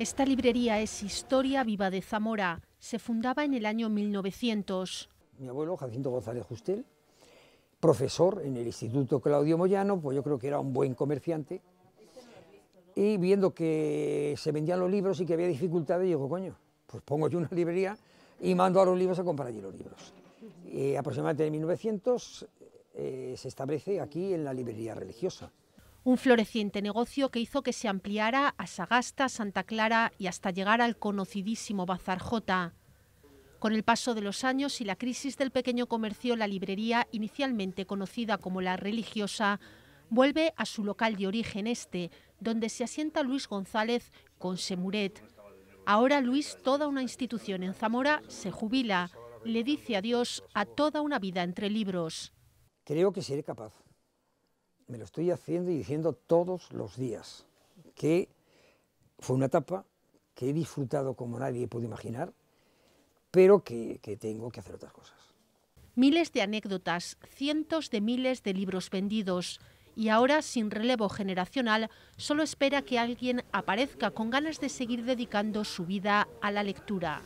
Esta librería es historia viva de Zamora. Se fundaba en el año 1900. Mi abuelo, Jacinto González Justel, profesor en el Instituto Claudio Moyano, pues yo creo que era un buen comerciante, y viendo que se vendían los libros y que había dificultades, digo, coño, pues pongo yo una librería y mando a los libros a comprar allí los libros. Y eh, aproximadamente en 1900 eh, se establece aquí en la librería religiosa. Un floreciente negocio que hizo que se ampliara a Sagasta, Santa Clara y hasta llegar al conocidísimo Bazar J. Con el paso de los años y la crisis del pequeño comercio, la librería, inicialmente conocida como La Religiosa, vuelve a su local de origen este, donde se asienta Luis González con Semuret. Ahora Luis, toda una institución en Zamora, se jubila, le dice adiós a toda una vida entre libros. Creo que seré capaz me lo estoy haciendo y diciendo todos los días, que fue una etapa que he disfrutado como nadie puede imaginar, pero que, que tengo que hacer otras cosas. Miles de anécdotas, cientos de miles de libros vendidos y ahora, sin relevo generacional, solo espera que alguien aparezca con ganas de seguir dedicando su vida a la lectura.